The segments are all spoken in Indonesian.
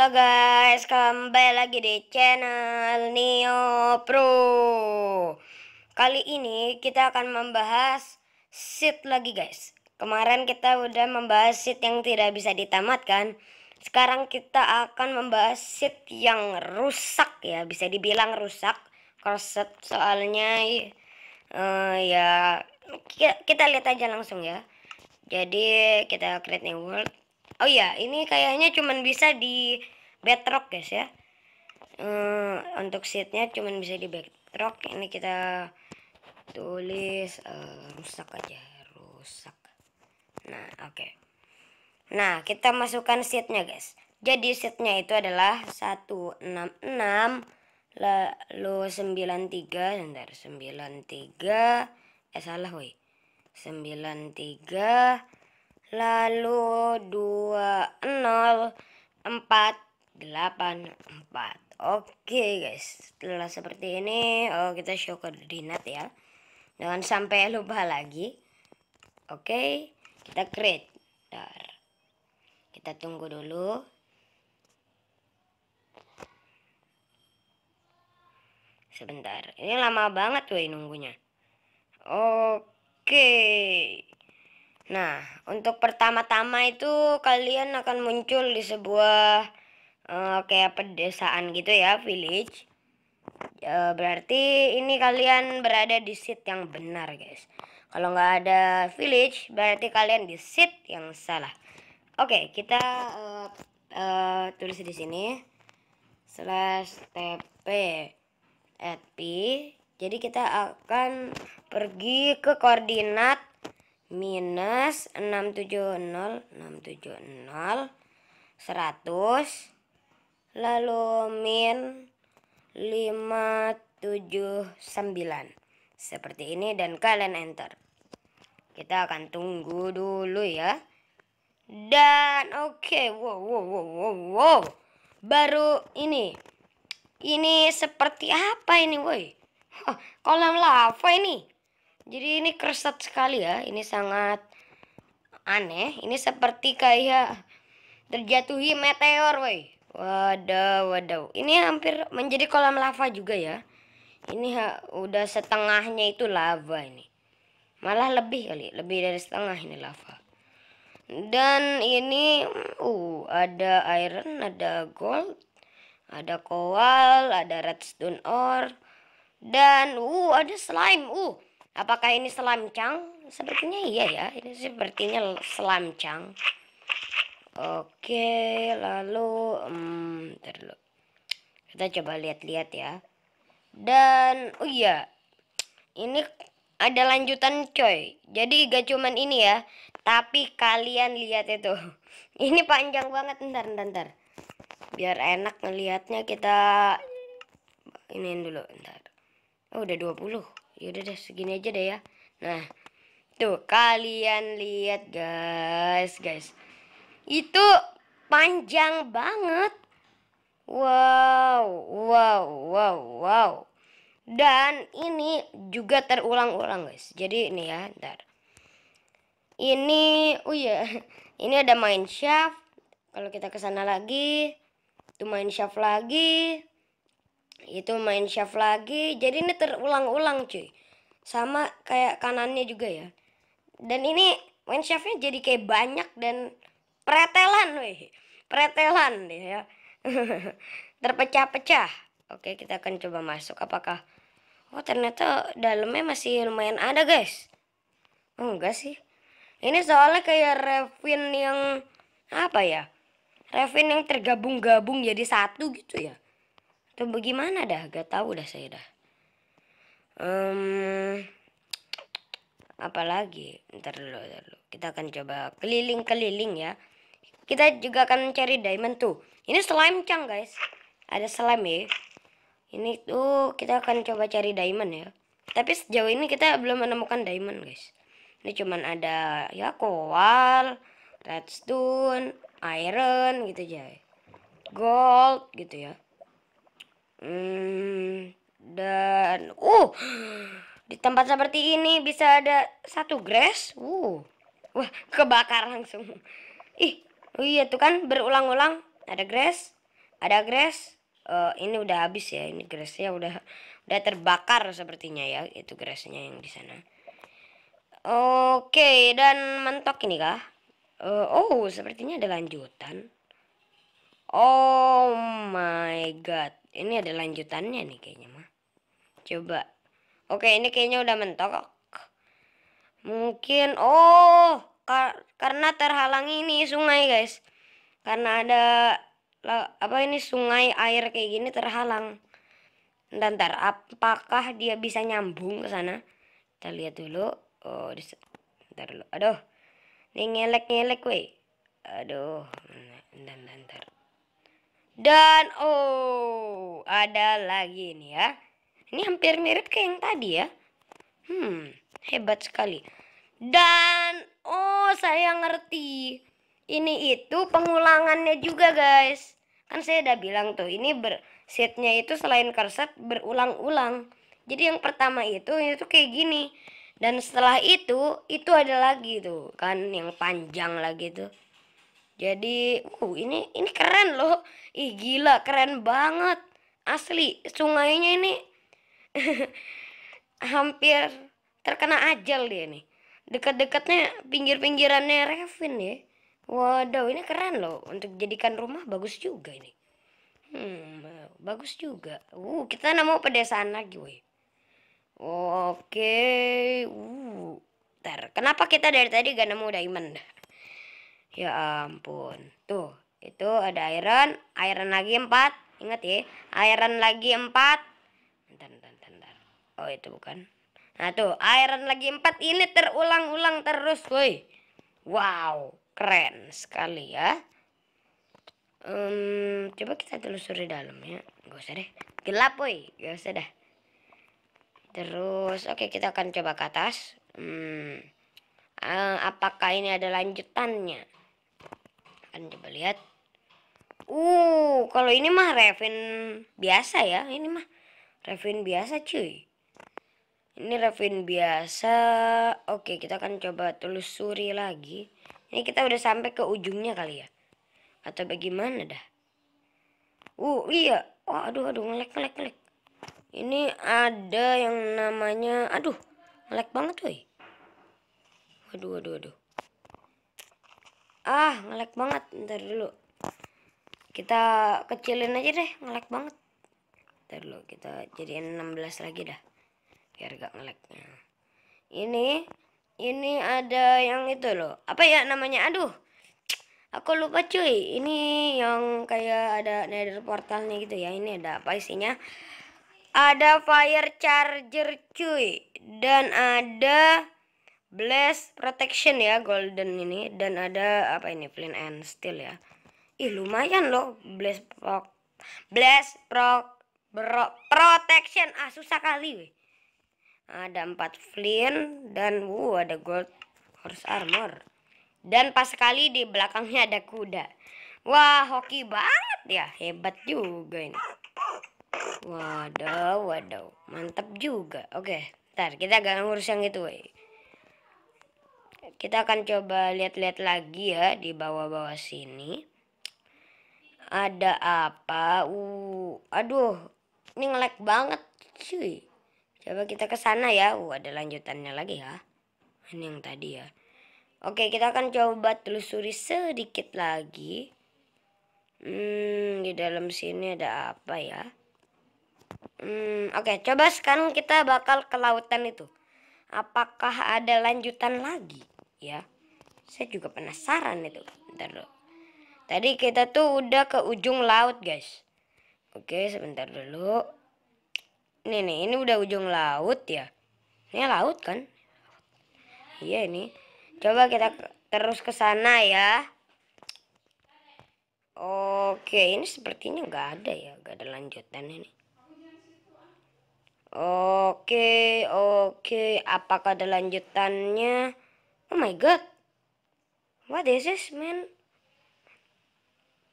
Halo guys, kembali lagi di channel Neo Pro. Kali ini kita akan membahas seat lagi guys. Kemarin kita udah membahas seat yang tidak bisa ditamatkan. Sekarang kita akan membahas seat yang rusak ya, bisa dibilang rusak korset soalnya uh, ya kita, kita lihat aja langsung ya. Jadi kita create new world oh iya ini kayaknya cuman bisa di bedrock guys ya uh, untuk seatnya cuman bisa di bedrock ini kita tulis uh, rusak aja rusak nah oke okay. nah kita masukkan seatnya guys jadi seatnya itu adalah 166 lalu 93 sebentar 93 eh salah woi 93 lalu dua nol empat delapan empat oke guys setelah seperti ini oh kita show koordinat ya jangan sampai lupa lagi oke kita create Bentar. kita tunggu dulu sebentar ini lama banget woi nunggunya oke Nah, untuk pertama-tama itu kalian akan muncul di sebuah uh, kayak pedesaan gitu ya, village. Uh, berarti ini kalian berada di seat yang benar, guys. Kalau nggak ada village, berarti kalian di seat yang salah. Oke, okay, kita uh, uh, tulis di sini slash tp at p. Jadi kita akan pergi ke koordinat minus 670 670 100 lalu min 579 seperti ini dan kalian enter kita akan tunggu dulu ya dan oke okay, wow wow wow wow wow baru ini ini seperti apa ini woi kolam lava ini jadi ini kresat sekali ya, ini sangat aneh. Ini seperti kayak terjatuhi meteor, woi. Waduh, waduh. Ini hampir menjadi kolam lava juga ya. Ini ha, udah setengahnya itu lava ini. Malah lebih kali, lebih dari setengah ini lava. Dan ini uh ada iron, ada gold, ada koal, ada redstone ore dan uh ada slime. Uh Apakah ini selamcang? Sepertinya iya ya. Ini sepertinya selamcang. Oke, lalu hmm, dulu. Kita coba lihat-lihat ya. Dan oh iya. Ini ada lanjutan coy. Jadi gak cuman ini ya, tapi kalian lihat itu. Ini panjang banget ntar ntar ntar. Biar enak ngelihatnya kita ini dulu ntar. Oh, udah 20 yaudah deh segini aja deh ya nah tuh kalian lihat guys guys itu panjang banget wow wow wow wow dan ini juga terulang-ulang guys jadi ini ya ntar ini oh ya yeah. ini ada main shaft kalau kita kesana lagi tuh main shaft lagi itu main shaft lagi jadi ini terulang-ulang cuy sama kayak kanannya juga ya dan ini main shaftnya jadi kayak banyak dan pretelan weh pretelan deh ya terpecah-pecah oke kita akan coba masuk apakah oh ternyata dalamnya masih lumayan ada guys oh, enggak sih ini soalnya kayak Revin yang apa ya Revin yang tergabung-gabung jadi satu gitu ya atau bagaimana dah gak tahu dah saya dah um, apalagi ntar dulu, ntar dulu kita akan coba keliling-keliling ya kita juga akan cari diamond tuh ini slime cang guys ada slime ya ini tuh kita akan coba cari diamond ya tapi sejauh ini kita belum menemukan diamond guys ini cuman ada ya koal redstone iron gitu aja gold gitu ya Hmm, dan uh di tempat seperti ini bisa ada satu grass. Uh. Wah, kebakar langsung. Ih, oh iya tuh kan berulang-ulang ada grass, ada grass. Uh, ini udah habis ya, ini grassnya udah udah terbakar sepertinya ya, itu grassnya yang di sana. Oke, okay, dan mentok ini kah? Uh, oh, sepertinya ada lanjutan. Oh my god ini ada lanjutannya nih kayaknya mah coba oke ini kayaknya udah mentok mungkin oh kar karena terhalangi ini sungai guys karena ada apa ini sungai air kayak gini terhalang dan ntar apakah dia bisa nyambung ke sana kita lihat dulu oh ntar dulu aduh ini ngelek ngelek weh aduh ntar ntar, ntar. Dan oh, ada lagi nih ya. Ini hampir mirip kayak yang tadi ya. Hmm, hebat sekali. Dan oh, saya ngerti. Ini itu pengulangannya juga, guys. Kan saya udah bilang tuh, ini ber setnya itu selain kerset berulang-ulang. Jadi yang pertama itu itu kayak gini. Dan setelah itu, itu ada lagi tuh, kan yang panjang lagi tuh. Jadi, uh ini ini keren loh. Ih gila, keren banget. Asli sungainya ini hampir terkena ajal dia nih. Dekat-dekatnya pinggir-pinggirannya Revin ya. Waduh, ini keren loh. Untuk jadikan rumah bagus juga ini. Hmm, bagus juga. Uh, kita nemu pedesaan lagi, woi, Oke. Uh, ntar. Kenapa kita dari tadi gak nemu diamond? Ya ampun. Tuh, itu ada iron, iron lagi 4. Ingat ya, iron lagi 4. Bentar, bentar, bentar. Oh, itu bukan. Nah, tuh, iron lagi 4 ini terulang-ulang terus, woi. Wow, keren sekali ya. Um, coba kita telusuri dalamnya. Gak usah deh. Gelap, woi. Gak usah dah. Terus, oke okay, kita akan coba ke atas. Hmm. Uh, apakah ini ada lanjutannya? akan coba lihat. Uh, kalau ini mah Raven biasa ya. Ini mah Raven biasa cuy. Ini Raven biasa. Oke, kita akan coba telusuri lagi. Ini kita udah sampai ke ujungnya kali ya. Atau bagaimana dah? Uh, iya. Oh, aduh, aduh, ngelek, ngelek, ngelek. Ini ada yang namanya... Aduh, ngelek banget, cuy. Aduh, aduh, aduh ah ngelek banget ntar dulu kita kecilin aja deh ngelek banget ntar dulu kita jadiin 16 lagi dah biar gak ngeleknya ini ini ada yang itu loh apa ya namanya aduh aku lupa cuy ini yang kayak ada nether portalnya gitu ya ini ada apa isinya ada fire charger cuy dan ada blast protection ya golden ini dan ada apa ini flint and steel ya ih lumayan loh blast pro blast pro, pro protection ah susah kali weh ada empat flint dan wuh ada gold horse armor dan pas sekali di belakangnya ada kuda wah hoki banget ya hebat juga ini waduh waduh mantap juga oke ntar kita gak ngurus yang itu weh kita akan coba lihat-lihat lagi ya di bawah-bawah sini ada apa uh aduh ini ngelek banget cuy coba kita ke sana ya uh ada lanjutannya lagi ya ini yang tadi ya oke kita akan coba telusuri sedikit lagi hmm di dalam sini ada apa ya hmm oke coba sekarang kita bakal ke lautan itu apakah ada lanjutan lagi ya saya juga penasaran itu bentar dulu tadi kita tuh udah ke ujung laut guys oke sebentar dulu ini nih ini udah ujung laut ya ini laut kan iya ini coba kita terus ke sana ya oke ini sepertinya nggak ada ya nggak ada lanjutan ini Oke, oke. Apakah ada lanjutannya? Oh my god. What is this man?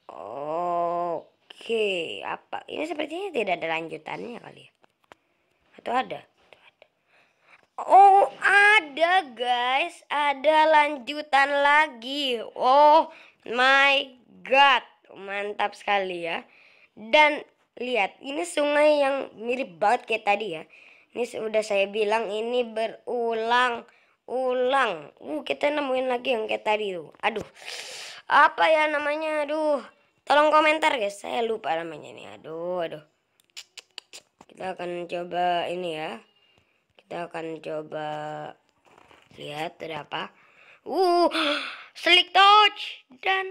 Oke, okay. apa? Ini sepertinya tidak ada lanjutannya kali ya. Atau ada? Atau ada. Oh, ada guys, ada lanjutan lagi. Oh my god. Mantap sekali ya. Dan lihat, ini sungai yang mirip banget kayak tadi ya. Ini sudah saya bilang ini berulang ulang. Uh, kita nemuin lagi yang kayak tadi tuh. Aduh. Apa ya namanya? Aduh. Tolong komentar guys. Saya lupa namanya ini, Aduh, aduh. Kita akan coba ini ya. Kita akan coba lihat ada apa. Uh, slick touch dan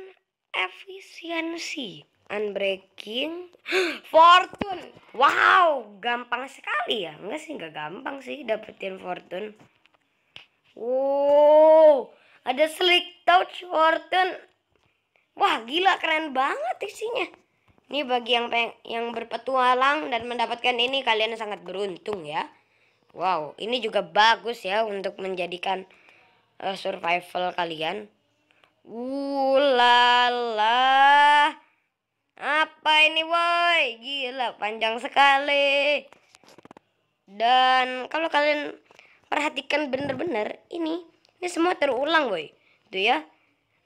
efisiensi. Unbreaking Fortune Wow gampang sekali ya Enggak sih enggak gampang sih dapetin Fortune Wow, ada slick touch Fortune. Wah, gila keren banget isinya. Ini bagi yang peng yang berpetualang dan mendapatkan ini kalian sangat beruntung ya. Wow, ini juga bagus ya untuk menjadikan uh, survival kalian. Ulala. Apa ini woi? Gila, panjang sekali. Dan kalau kalian perhatikan bener-bener ini ini semua terulang boy tuh ya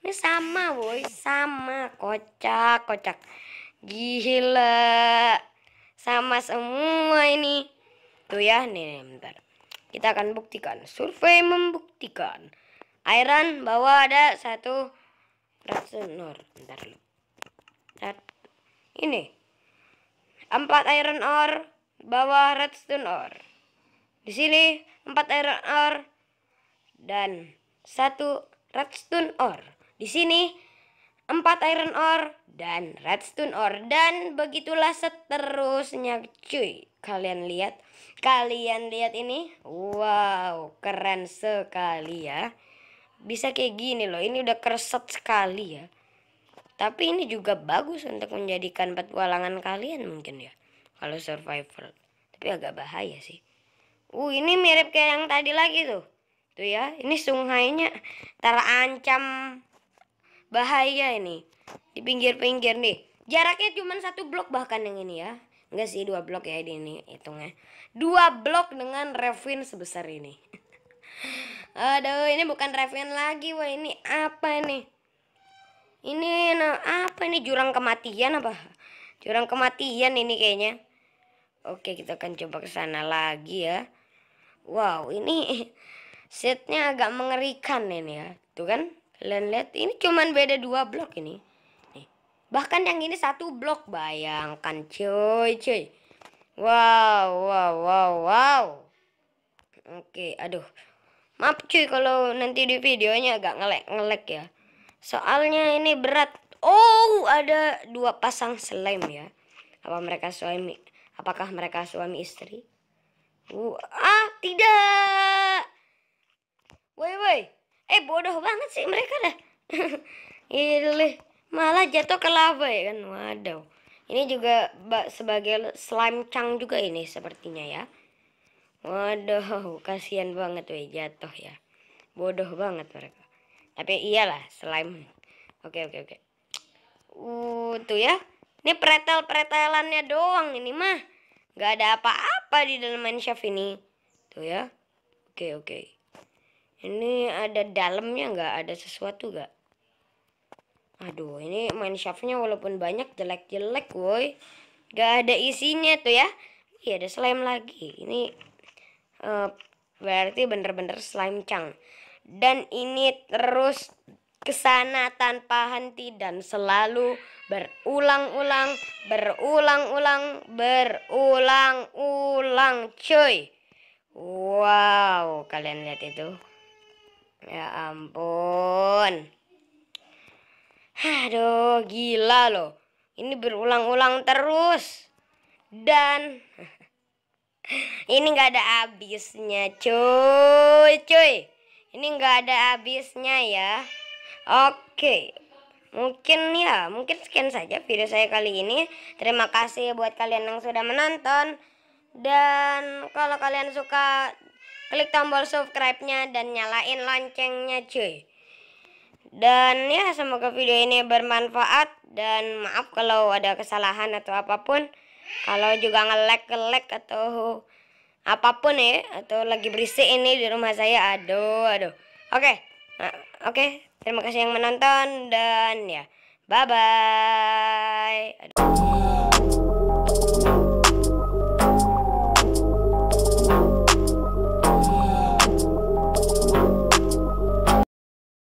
ini sama boy sama kocak kocak gila sama semua ini tuh ya nih, nih bentar kita akan buktikan survei membuktikan Iron bahwa ada satu Rasenor bentar lu ini empat iron ore bawah redstone ore di sini empat iron ore dan satu redstone ore. Di sini empat iron ore dan redstone ore dan begitulah seterusnya cuy. Kalian lihat, kalian lihat ini. Wow, keren sekali ya. Bisa kayak gini loh. Ini udah kereset sekali ya. Tapi ini juga bagus untuk menjadikan petualangan kalian mungkin ya. Kalau survival. Tapi agak bahaya sih. Uh, ini mirip kayak yang tadi lagi tuh. Tuh ya, ini sungainya terancam bahaya ini. Di pinggir-pinggir nih. Jaraknya cuma satu blok bahkan yang ini ya. Enggak sih, dua blok ya ini hitungnya. Dua blok dengan Revin sebesar ini. Aduh, ini bukan Revin lagi. Wah, ini apa nih? Ini nah, apa ini? Jurang kematian apa? Jurang kematian ini kayaknya. Oke, kita akan coba ke sana lagi ya. Wow, ini setnya agak mengerikan ini ya. Tuh kan? Kalian lihat ini cuman beda dua blok ini. Nih. Bahkan yang ini satu blok bayangkan cuy cuy. Wow, wow, wow, wow. Oke, aduh. Maaf cuy kalau nanti di videonya agak ngelek-ngelek ya. Soalnya ini berat. Oh, ada dua pasang slime ya. Apa mereka suami? Apakah mereka suami istri? ah, tidak. Woi, woi. Eh, bodoh banget sih mereka dah. Iya, Ilih, malah jatuh ke lava ya kan. Waduh. Ini juga sebagai slime cang juga ini sepertinya ya. Waduh, kasihan banget woi jatuh ya. Bodoh banget mereka. Tapi iyalah slime. Oke, oke, oke. Uh, tuh ya. Ini pretel-pretelannya doang ini mah. Gak ada apa-apa apa di dalam shaft ini tuh ya oke okay, oke okay. ini ada dalamnya nggak ada sesuatu nggak aduh ini shaftnya walaupun banyak jelek-jelek woi nggak ada isinya tuh ya iya ada slime lagi ini uh, berarti bener-bener slime cang dan ini terus ke sana tanpa henti dan selalu berulang-ulang, berulang-ulang, berulang-ulang, cuy. Wow, kalian lihat itu. Ya ampun. Aduh, gila loh. Ini berulang-ulang terus. Dan ini nggak ada habisnya, cuy, cuy. Ini nggak ada habisnya ya. Oke, mungkin ya, mungkin sekian saja video saya kali ini. Terima kasih buat kalian yang sudah menonton. Dan kalau kalian suka, klik tombol subscribe-nya dan nyalain loncengnya cuy. Dan ya, semoga video ini bermanfaat. Dan maaf kalau ada kesalahan atau apapun. Kalau juga ngelek-ngelek atau apapun ya. Atau lagi berisik ini di rumah saya. Aduh, aduh. Oke. Nah oke okay, terima kasih yang menonton dan ya bye bye